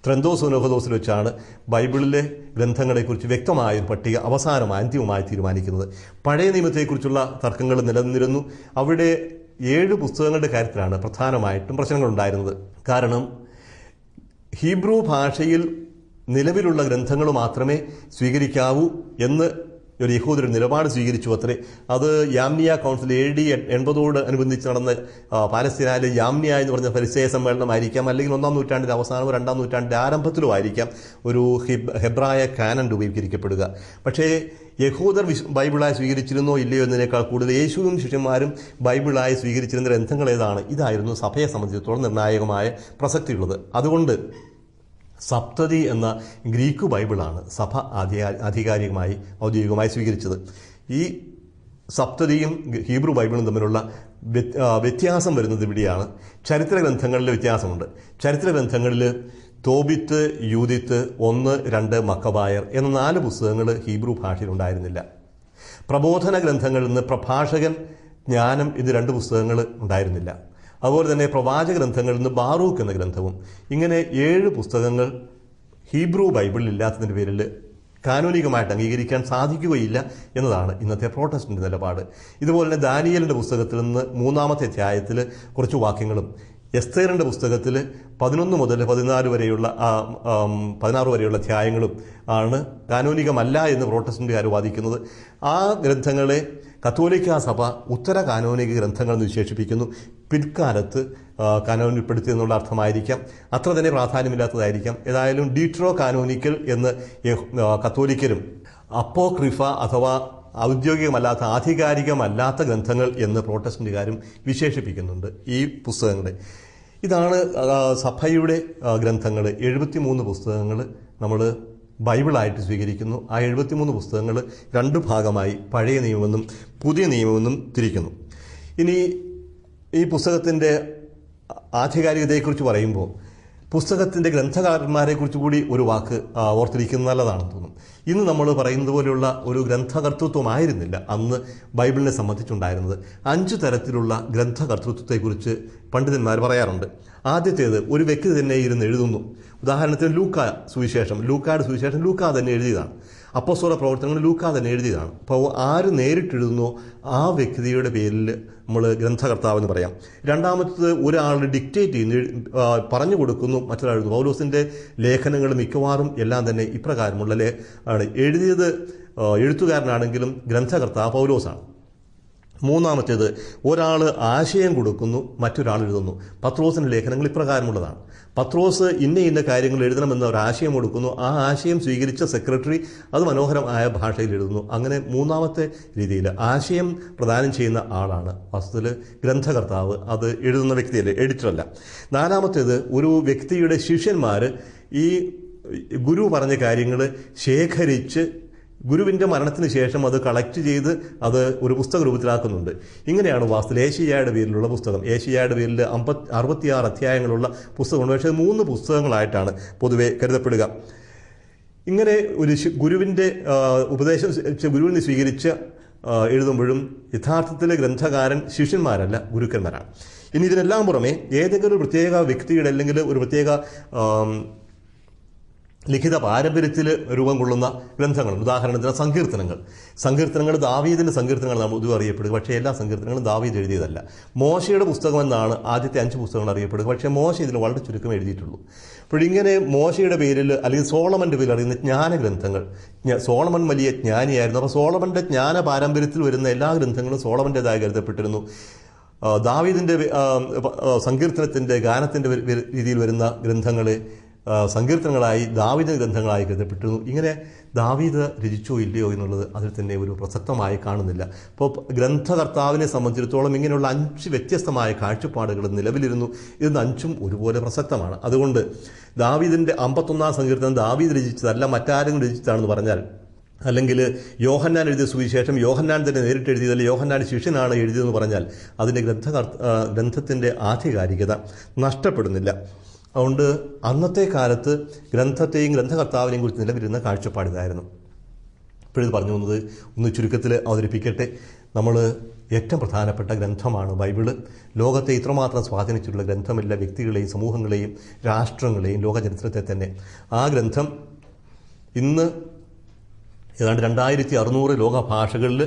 ത്രന്തോസ് മനോഹദോസിൽ വെച്ചാണ് ബൈബിളിലെ ഗ്രന്ഥങ്ങളെക്കുറിച്ച് വ്യക്തമായ ഒരു പട്ടിക അവസാനമായി അന്തിമമായി തീരുമാനിക്കുന്നത് പഴയ നിയമത്തെക്കുറിച്ചുള്ള തർക്കങ്ങൾ നിലനിന്നിരുന്നു അവിടെ ഏഴ് പുസ്തകങ്ങളുടെ കാര്യത്തിലാണ് പ്രധാനമായിട്ടും പ്രശ്നങ്ങളുണ്ടായിരുന്നത് കാരണം ഹീബ്രു ഭാഷയിൽ നിലവിലുള്ള ഗ്രന്ഥങ്ങൾ മാത്രമേ സ്വീകരിക്കാവൂ എന്ന് ഒരു യഹൂദർ നിലപാട് സ്വീകരിച്ചു അത്രേ അത് യാംനിയ കൗൺസിൽ എ ഡി എൺപതോട് അനുബന്ധിച്ച് നടന്ന പാലസ്തീനായിലെ യാംനിയ എന്ന് പറഞ്ഞ പരിസയ സമ്മേളനമായിരിക്കാം അല്ലെങ്കിൽ ഒന്നാം നൂറ്റാണ്ടിൻ്റെ അവസാനമോ രണ്ടാം നൂറ്റാണ്ടിൻ്റെ ആരംഭത്തിലും ആയിരിക്കാം ഒരു ഹെബ്രായ കാനൻ രൂപീകരിക്കപ്പെടുക പക്ഷേ യഹൂദർ ബൈബിളായി സ്വീകരിച്ചിരുന്നോ ഇല്ലയോ എന്നതിനേക്കാൾ കൂടുതൽ യേശുവും ശിഷ്യന്മാരും ബൈബിളായി സ്വീകരിച്ചിരുന്ന ഗ്രന്ഥങ്ങൾ ഏതാണ് ഇതായിരുന്നു സഭയെ സംബന്ധിച്ചിടത്തോളം നിർണായകമായ പ്രസക്തിയുള്ളത് അതുകൊണ്ട് സപ്തതി എന്ന ഗ്രീക്ക് ബൈബിളാണ് സഭ ആധികാരികമായി ഔദ്യോഗികമായി സ്വീകരിച്ചത് ഈ സപ്തതിയും ഹീബ്രു ബൈബിളും തമ്മിലുള്ള വ്യത്യാസം വരുന്നത് ഇവിടെയാണ് ചരിത്ര ഗ്രന്ഥങ്ങളിൽ വ്യത്യാസമുണ്ട് ചരിത്ര ഗ്രന്ഥങ്ങളിൽ തോബിത്ത് യൂതിത്ത് ഒന്ന് രണ്ട് മക്കബായർ എന്ന നാല് പുസ്തകങ്ങൾ ഹീബ്രു ഭാഷയിലുണ്ടായിരുന്നില്ല പ്രബോധന ഗ്രന്ഥങ്ങളിൽ നിന്ന് പ്രഭാഷകൻ ജ്ഞാനം ഇത് രണ്ട് പുസ്തകങ്ങൾ ഉണ്ടായിരുന്നില്ല അതുപോലെ തന്നെ പ്രവാചക ഗ്രന്ഥങ്ങളിൽ നിന്ന് ബാറൂഖ് എന്ന ഗ്രന്ഥവും ഇങ്ങനെ ഏഴ് പുസ്തകങ്ങൾ ഹീബ്രൂ ബൈബിളിൽ ഇല്ലാത്തതിൻ്റെ പേരിൽ കാനോലികമായിട്ട് അംഗീകരിക്കാൻ സാധിക്കുകയില്ല എന്നതാണ് ഇന്നത്തെ പ്രോട്ടസ്റ്റിൻ്റെ നിലപാട് ഇതുപോലെ തന്നെ ദാനിയലിൻ്റെ പുസ്തകത്തിൽ നിന്ന് മൂന്നാമത്തെ അധ്യായത്തിൽ കുറച്ച് വാക്യങ്ങളും എസ്തേറിൻ്റെ പുസ്തകത്തിൽ പതിനൊന്ന് മുതൽ പതിനാല് വരെയുള്ള ആ പതിനാറ് വരെയുള്ള ധ്യായങ്ങളും ആണ് കാനോനികമല്ല എന്ന് പ്രോട്ടസ്റ്റൻ്റുകാർ വാദിക്കുന്നത് ആ ഗ്രന്ഥങ്ങളെ കത്തോലിക്ക സഭ ഉത്തര കാനോനിക ഗ്രന്ഥങ്ങൾ എന്ന് വിശേഷിപ്പിക്കുന്നു പിൽക്കാലത്ത് കാനോനിൽപ്പെടുത്തി എന്നുള്ള അർത്ഥമായിരിക്കാം അത്ര തന്നെ പ്രാധാന്യമില്ലാത്തതായിരിക്കാം ഏതായാലും ഡീട്രോ കാനോനിക്കൽ എന്ന് കത്തോലിക്കരും ക്രിഫ അഥവാ ഔദ്യോഗികമല്ലാത്ത ആധികാരികമല്ലാത്ത ഗ്രന്ഥങ്ങൾ എന്ന് പ്രോട്ടസ്റ്റന്റുകാരും വിശേഷിപ്പിക്കുന്നുണ്ട് ഈ പുസ്തകങ്ങളെ ഇതാണ് സഭയുടെ ഗ്രന്ഥങ്ങൾ എഴുപത്തിമൂന്ന് പുസ്തകങ്ങൾ നമ്മൾ ബൈബിളായിട്ട് സ്വീകരിക്കുന്നു ആ എഴുപത്തിമൂന്ന് പുസ്തകങ്ങൾ രണ്ട് ഭാഗമായി പഴയ നിയമമെന്നും പുതിയ നിയമമെന്നും തിരിക്കുന്നു ഇനി ഈ പുസ്തകത്തിൻ്റെ ആധികാരികതയെക്കുറിച്ച് പറയുമ്പോൾ പുസ്തകത്തിൻ്റെ ഗ്രന്ഥകാരന്മാരെക്കുറിച്ച് കൂടി ഒരു വാക്ക് ഓർത്തിരിക്കുന്നത് നല്ലതാണെന്ന് തോന്നും ഇന്ന് നമ്മൾ പറയുന്നത് പോലെയുള്ള ഒരു ഗ്രന്ഥകർത്തൃത്വമായിരുന്നില്ല അന്ന് ബൈബിളിനെ സംബന്ധിച്ചുണ്ടായിരുന്നത് അഞ്ച് തരത്തിലുള്ള ഗ്രന്ഥകർത്തൃത്വത്തെക്കുറിച്ച് പണ്ഡിതന്മാർ പറയാറുണ്ട് ആദ്യത്തേത് ഒരു വ്യക്തി തന്നെ ഇരുന്ന് എഴുതുന്നു ഉദാഹരണത്തിന് ലൂക്ക സുവിശേഷം ലൂക്കായുടെ സുവിശേഷം ലൂക്ക തന്നെ എഴുതിയതാണ് അപ്പോസ്വല പ്രവർത്തനങ്ങൾ ലൂക്ക തന്നെ എഴുതിയതാണ് അപ്പോൾ ആര് നേരിട്ടെഴുതുന്നോ ആ വ്യക്തിയുടെ പേരിൽ നമ്മൾ ഗ്രന്ഥകർത്താവ് എന്ന് പറയാം രണ്ടാമത്തത് ഒരാൾ ഡിക്റ്റേറ്റ് ചെയ്യുന്നു പറഞ്ഞു കൊടുക്കുന്നു മറ്റൊരാൾ പൗലോസിൻ്റെ ലേഖനങ്ങൾ മിക്കവാറും എല്ലാം തന്നെ ഇപ്രകാരമുള്ള ആണ് എഴുതിയത് എഴുത്തുകാരനാണെങ്കിലും ഗ്രന്ഥകർത്താവ് പൗലോസാണ് മൂന്നാമത്തേത് ഒരാൾ ആശയം കൊടുക്കുന്നു മറ്റൊരാൾ എഴുതുന്നു പത്രോസിൻ്റെ ലേഖനങ്ങൾ ഇപ്രകാരമുള്ളതാണ് പത്രോസ് ഇന്ന ഇന്ന കാര്യങ്ങൾ എഴുതണമെന്ന് ഒരു ആശയം കൊടുക്കുന്നു ആ ആശയം സ്വീകരിച്ച സെക്രട്ടറി അത് മനോഹരമായ ഭാഷയിൽ എഴുതുന്നു അങ്ങനെ മൂന്നാമത്തെ രീതിയിൽ ആശയം പ്രദാനം ചെയ്യുന്ന ആളാണ് വസ്തുത്തിൽ ഗ്രന്ഥകർത്താവ് അത് എഴുതുന്ന എഡിറ്റർ എഡിറ്ററല്ല നാലാമത്തേത് ഒരു വ്യക്തിയുടെ ശിഷ്യന്മാർ ഈ ഗുരു പറഞ്ഞ കാര്യങ്ങൾ ശേഖരിച്ച് ഗുരുവിൻ്റെ മരണത്തിന് ശേഷം അത് കളക്ട് ചെയ്ത് അത് ഒരു പുസ്തക രൂപത്തിലാക്കുന്നുണ്ട് ഇങ്ങനെയാണ് വാസ്തു ഏഷ്യയുടെ പേരിലുള്ള പുസ്തകം ഏഷ്യയുടെ പേരിൽ അമ്പത്തി അറുപത്തിയാറ് അധ്യായങ്ങളുള്ള പുസ്തകമുണ്ട് പക്ഷേ മൂന്ന് പുസ്തകങ്ങളായിട്ടാണ് പൊതുവെ കരുതപ്പെടുക ഇങ്ങനെ ഒരു ഗുരുവിൻ്റെ ഉപദേശം ഗുരുവിൽ നിന്ന് സ്വീകരിച്ച് എഴുതുമ്പോഴും യഥാർത്ഥത്തിലെ ഗ്രന്ഥകാരൻ ശിഷ്യന്മാരല്ല ഗുരുക്കന്മാരാണ് ഇനി ഇതിനെല്ലാം പുറമെ ഏതെങ്കിലും ഒരു പ്രത്യേക വ്യക്തിയുടെ അല്ലെങ്കിൽ ഒരു പ്രത്യേക ലിഖിത പാരമ്പര്യത്തിൽ രൂപം കൊള്ളുന്ന ഗ്രന്ഥങ്ങൾ ഉദാഹരണത്തിന് സങ്കീർത്തനങ്ങൾ സങ്കീർത്തനങ്ങൾ ദാവീദിൻ്റെ സങ്കീർത്തനങ്ങൾ നമ്മൾ പൊതുവെ അറിയപ്പെടുക പക്ഷേ എല്ലാ സങ്കീർത്തനങ്ങളും ദാവീദ് എഴുതിയതല്ല മോശയുടെ പുസ്തകമെന്നാണ് ആദ്യത്തെ അഞ്ച് പുസ്തകങ്ങൾ അറിയപ്പെടുക പക്ഷേ മോശ ഇതിൽ വളരെ ചുരുക്കം എഴുതിയിട്ടുള്ളൂ അപ്പോൾ ഇങ്ങനെ മോശയുടെ പേരിൽ അല്ലെങ്കിൽ സോളമൻ്റെ പേരിൽ അറിയുന്ന ജ്ഞാനഗ്രന്ഥങ്ങൾ സോളമൻ വലിയ ജ്ഞാനിയായിരുന്നു അപ്പോൾ സോളമൻ്റെ ജ്ഞാന പാരമ്പര്യത്തിൽ വരുന്ന എല്ലാ ഗ്രന്ഥങ്ങളും സോളമൻ്റേതായി കരുതപ്പെട്ടിരുന്നു ദാവീദിൻ്റെ സങ്കീർത്തനത്തിൻ്റെ ഗാനത്തിൻ്റെ രീതിയിൽ വരുന്ന ഗ്രന്ഥങ്ങളെ സങ്കീർത്തനങ്ങളായി ദാവിത ഗ്രന്ഥങ്ങളായി കരുതപ്പെട്ടിരുന്നു ഇങ്ങനെ ദാവിത രചിച്ചോ ഇല്ലയോ എന്നുള്ളത് അതിൽ തന്നെ ഒരു പ്രസക്തമായി കാണുന്നില്ല അപ്പോൾ ഗ്രന്ഥകർത്താവിനെ സംബന്ധിച്ചിടത്തോളം ഇങ്ങനെയുള്ള അഞ്ച് വ്യത്യസ്തമായ കാഴ്ചപ്പാടുകൾ നിലവിലിരുന്നു ഇത് അഞ്ചും ഒരുപോലെ പ്രസക്തമാണ് അതുകൊണ്ട് ദാവിദിൻ്റെ അമ്പത്തൊന്നാം സങ്കീർത്തനം ദാവിദ് രചിച്ചതല്ല മറ്റാരെങ്കിലും രചിച്ചതാണെന്ന് പറഞ്ഞാൽ അല്ലെങ്കിൽ യോഹന്നാൻ എഴുതിയ സുവിശേഷം യോഹന്നാൻ തന്നെ നേരിട്ട് എഴുതിയതല്ല യോഹന്നാൻ ശിഷ്യനാണ് എഴുതിയതെന്ന് പറഞ്ഞാൽ അതിൻ്റെ ഗ്രന്ഥകർത്ത ഗ്രന്ഥത്തിൻ്റെ ആധികാരികത നഷ്ടപ്പെടുന്നില്ല അതുകൊണ്ട് അന്നത്തെ കാലത്ത് ഗ്രന്ഥത്തെയും ഗ്രന്ഥകർത്താവിനെയും കുറിച്ച് നിലവിരുന്ന കാഴ്ചപ്പാടിതായിരുന്നു ഇപ്പോഴിത് പറഞ്ഞു വന്നത് ഒന്ന് ചുരുക്കത്തിൽ അവതരിപ്പിക്കട്ടെ നമ്മൾ ഏറ്റവും പ്രധാനപ്പെട്ട ഗ്രന്ഥമാണ് ബൈബിള് ലോകത്തെ ഇത്രമാത്രം സ്വാധീനിച്ചിട്ടുള്ള ഗ്രന്ഥമില്ല വ്യക്തികളെയും സമൂഹങ്ങളെയും രാഷ്ട്രങ്ങളെയും ലോകചരിത്രത്തെ തന്നെ ആ ഗ്രന്ഥം ഇന്ന് ഏതാണ്ട് രണ്ടായിരത്തി അറുന്നൂറ് ലോക ഭാഷകളിൽ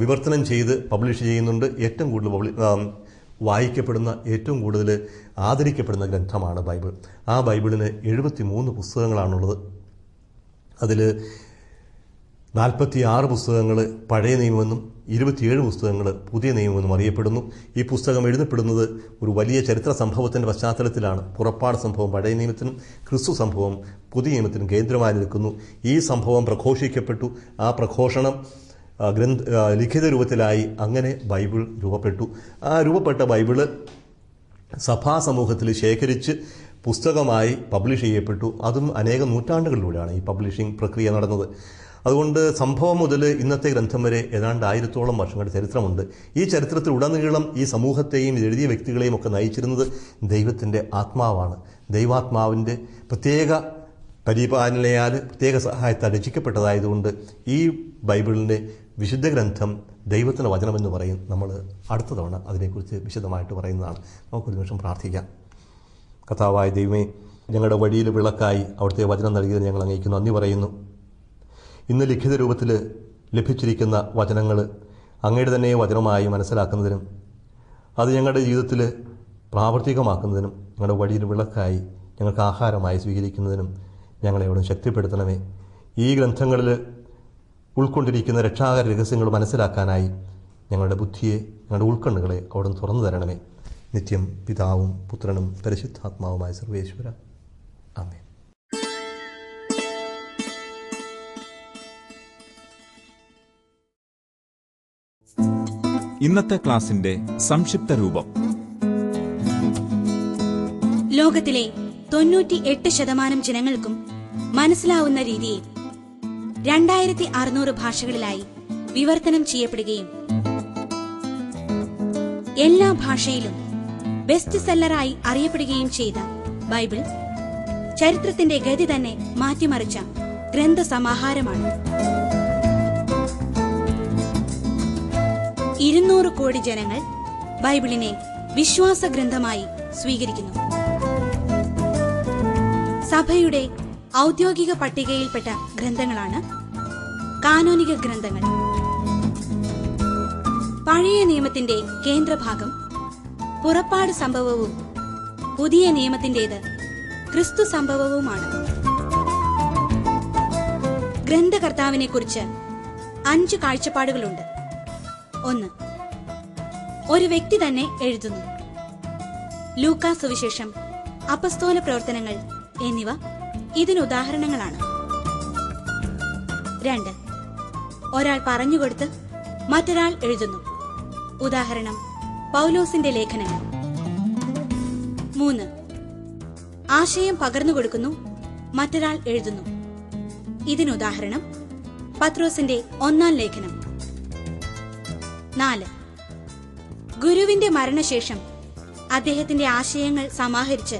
വിവർത്തനം ചെയ്ത് പബ്ലിഷ് ചെയ്യുന്നുണ്ട് ഏറ്റവും കൂടുതൽ പബ്ലി വായിക്കപ്പെടുന്ന ഏറ്റവും കൂടുതൽ ആദരിക്കപ്പെടുന്ന ഗ്രന്ഥമാണ് ബൈബിൾ ആ ബൈബിളിന് എഴുപത്തി മൂന്ന് പുസ്തകങ്ങളാണുള്ളത് അതിൽ നാൽപ്പത്തി ആറ് പുസ്തകങ്ങൾ പഴയ നിയമമെന്നും ഇരുപത്തിയേഴ് പുസ്തകങ്ങൾ പുതിയ നിയമമെന്നും അറിയപ്പെടുന്നു ഈ പുസ്തകം എഴുതപ്പെടുന്നത് ഒരു വലിയ ചരിത്ര സംഭവത്തിൻ്റെ പശ്ചാത്തലത്തിലാണ് പുറപ്പാട് സംഭവം പഴയ നിയമത്തിനും ക്രിസ്തു സംഭവം പുതിയ നിയമത്തിനും കേന്ദ്രമായി നിൽക്കുന്നു ഈ സംഭവം പ്രഘോഷിക്കപ്പെട്ടു ആ പ്രഘോഷണം ഗ്രന്ഥ ലിഖിത രൂപത്തിലായി അങ്ങനെ ബൈബിൾ രൂപപ്പെട്ടു ആ രൂപപ്പെട്ട ബൈബിള് സഭാ സമൂഹത്തിൽ ശേഖരിച്ച് പുസ്തകമായി പബ്ലിഷ് ചെയ്യപ്പെട്ടു അതും അനേകം നൂറ്റാണ്ടുകളിലൂടെയാണ് ഈ പബ്ലിഷിംഗ് പ്രക്രിയ നടന്നത് അതുകൊണ്ട് സംഭവം മുതൽ ഇന്നത്തെ ഗ്രന്ഥം വരെ ഏതാണ്ട് ആയിരത്തോളം വർഷങ്ങളുടെ ചരിത്രമുണ്ട് ഈ ചരിത്രത്തിൽ ഉടനീളം ഈ സമൂഹത്തെയും എഴുതിയ വ്യക്തികളെയും ഒക്കെ നയിച്ചിരുന്നത് ദൈവത്തിൻ്റെ ആത്മാവാണ് ദൈവാത്മാവിൻ്റെ പ്രത്യേക പരിപാലനയാൽ പ്രത്യേക സഹായത്താൽ രചിക്കപ്പെട്ടതായതുകൊണ്ട് ഈ ബൈബിളിനെ വിശുദ്ധ ഗ്രന്ഥം ദൈവത്തിൻ്റെ വചനമെന്ന് പറയും നമ്മൾ അടുത്ത തവണ അതിനെക്കുറിച്ച് വിശദമായിട്ട് പറയുന്നതാണ് നമുക്കൊരു നിമിഷം പ്രാർത്ഥിക്കാം കഥാവായ ദൈവമേ ഞങ്ങളുടെ വഴിയിൽ വിളക്കായി അവിടുത്തെ വചനം നൽകിയത് ഞങ്ങൾ അങ്ങേക്ക് നന്ദി പറയുന്നു ഇന്ന് ലിഖിത രൂപത്തിൽ ലഭിച്ചിരിക്കുന്ന വചനങ്ങൾ അങ്ങയുടെ തന്നെ വചനമായി മനസ്സിലാക്കുന്നതിനും അത് ഞങ്ങളുടെ ജീവിതത്തിൽ പ്രാവർത്തികമാക്കുന്നതിനും ഞങ്ങളുടെ വഴിയിൽ വിളക്കായി ഞങ്ങൾക്ക് ആഹാരമായി സ്വീകരിക്കുന്നതിനും ഞങ്ങളെ എവിടെ ശക്തിപ്പെടുത്തണമേ ഈ ഗ്രന്ഥങ്ങളിൽ ഉൾക്കൊണ്ടിരിക്കുന്ന രക്ഷാകര രഹസ്യങ്ങൾ മനസ്സിലാക്കാനായി ഞങ്ങളുടെ ബുദ്ധിയെ ഞങ്ങളുടെ ഉൾക്കണ്ണുകളെ അവിടുന്ന് തുറന്നു തരണമേ നിത്യം പിതാവും പുത്രനും പരിശുദ്ധാത്മാവുമായ സർവേശ്വര അമ്മേ ഇന്നത്തെ ക്ലാസിന്റെ സംക്ഷിപ്ത രൂപം ലോകത്തിലെ തൊണ്ണൂറ്റി എട്ട് ശതമാനം ജനങ്ങൾക്കും മനസ്സിലാവുന്ന രീതിയിൽ രണ്ടായിരത്തി അറുന്നൂറ് ഭാഷകളിലായി വിവർത്തനം ചെയ്യപ്പെടുകയും എല്ലാ ഭാഷയിലും ബെസ്റ്റ് സെല്ലറായി അറിയപ്പെടുകയും ചെയ്ത ബൈബിൾ ചരിത്രത്തിന്റെ ഗതി തന്നെ മാറ്റിമറിച്ച ഗ്രന്ഥസമാഹാരമാണ് ഇരുന്നൂറ് കോടി ജനങ്ങൾ ബൈബിളിനെ വിശ്വാസ ഗ്രന്ഥമായി സ്വീകരിക്കുന്നു സഭയുടെ ഔദ്യോഗിക പട്ടികയിൽപ്പെട്ട ഗ്രന്ഥങ്ങളാണ് കാനോനിക ഗ്രന്ഥങ്ങൾ പഴയ നിയമത്തിന്റെ കേന്ദ്രഭാഗം പുറപ്പാട് സംഭവവും പുതിയ നിയമത്തിന്റേത് ക്രിസ്തു സംഭവവുമാണ് ഗ്രന്ഥകർത്താവിനെ കുറിച്ച് അഞ്ച് കാഴ്ചപ്പാടുകളുണ്ട് ഒന്ന് ഒരു വ്യക്തി തന്നെ എഴുതുന്നു ലൂക്കാ സുവിശേഷം അപസ്തോല പ്രവർത്തനങ്ങൾ എന്നിവ ഇതിനുദാഹരണങ്ങളാണ് രണ്ട് ഒരാൾ പറഞ്ഞുകൊടുത്ത് മറ്റൊരാൾ എഴുതുന്നു ഉദാഹരണം പൗലോസിന്റെ ലേഖനങ്ങൾ മൂന്ന് ആശയം പകർന്നു കൊടുക്കുന്നു മറ്റൊരാൾ എഴുതുന്നു ഇതിനുദാഹരണം പത്രോസിന്റെ ഒന്നാം ലേഖനം നാല് ഗുരുവിന്റെ മരണശേഷം അദ്ദേഹത്തിന്റെ ആശയങ്ങൾ സമാഹരിച്ച്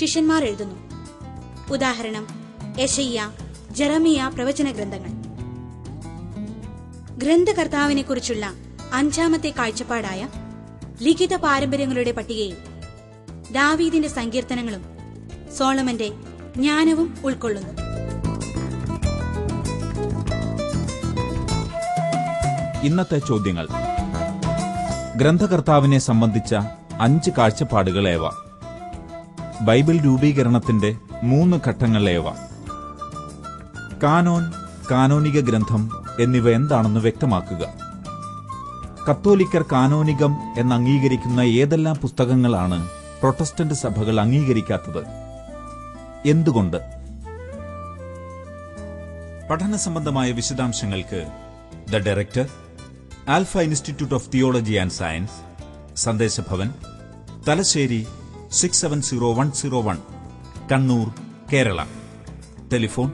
ശിഷ്യന്മാർ എഴുതുന്നു ഉദാഹരണം യശയ്യ ജറമിയ പ്രവചന ഗ്രന്ഥങ്ങൾ ഗ്രന്ഥകർത്താവിനെ കുറിച്ചുള്ള അഞ്ചാമത്തെ കാഴ്ചപ്പാടായ ലിഖിത പാരമ്പര്യങ്ങളുടെ പട്ടികയിൽ ദാവീദിന്റെ സങ്കീർത്തനങ്ങളും സോളമന്റെ ജ്ഞാനവും ഉൾക്കൊള്ളുന്നു ഇന്നത്തെ ചോദ്യങ്ങൾ ഗ്രന്ഥകർത്താവിനെ സംബന്ധിച്ച അഞ്ച് കാഴ്ചപ്പാടുകളേവ ബൈബിൾ രൂപീകരണത്തിന്റെ മൂന്ന് ഘട്ടങ്ങളിലേവ കാനോൻ കാനോനിക ഗ്രന്ഥം എന്നിവ എന്താണെന്ന് വ്യക്തമാക്കുക കത്തോലിക്കർ കാനോനികം എന്ന് അംഗീകരിക്കുന്ന ഏതെല്ലാം പുസ്തകങ്ങളാണ് പ്രൊട്ടസ്റ്റന്റ് സഭകൾ അംഗീകരിക്കാത്തത് എന്തുകൊണ്ട് പഠന സംബന്ധമായ വിശദാംശങ്ങൾക്ക് the director Alpha Institute of Theology and Science Sandeshabhavan Thalassery six seven zero one zero one Kannur Kerala telephone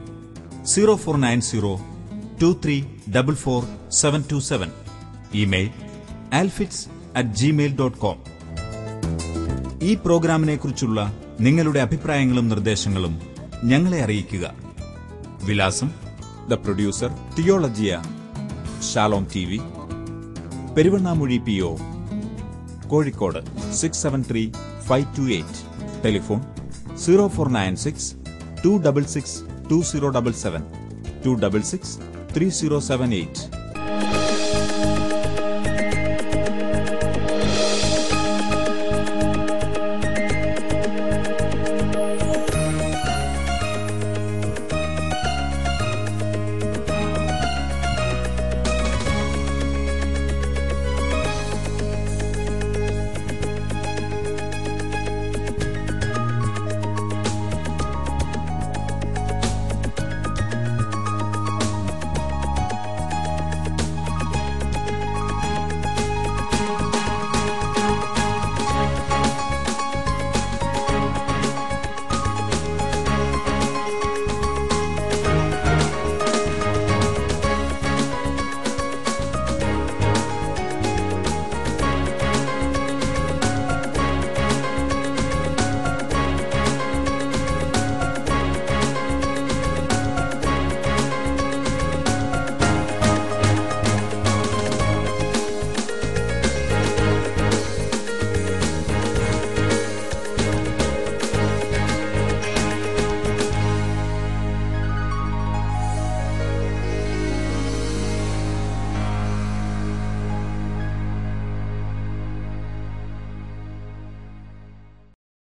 zero four nine zero two three double four seven two seven email alphits at gmail dot com ഈ പ്രോഗ്രാമിനെ കുറിച്ചുള്ള നിങ്ങളുടെ അഭിപ്രായങ്ങളും നിർദ്ദേശങ്ങളും ഞങ്ങളെ അറിയിക്കുക വിലാസം the producer Theologia Shalom T V Peruvannamuzhi P O Kozhikode six seven three five two eight telephone 0496 266 2077 266 3078.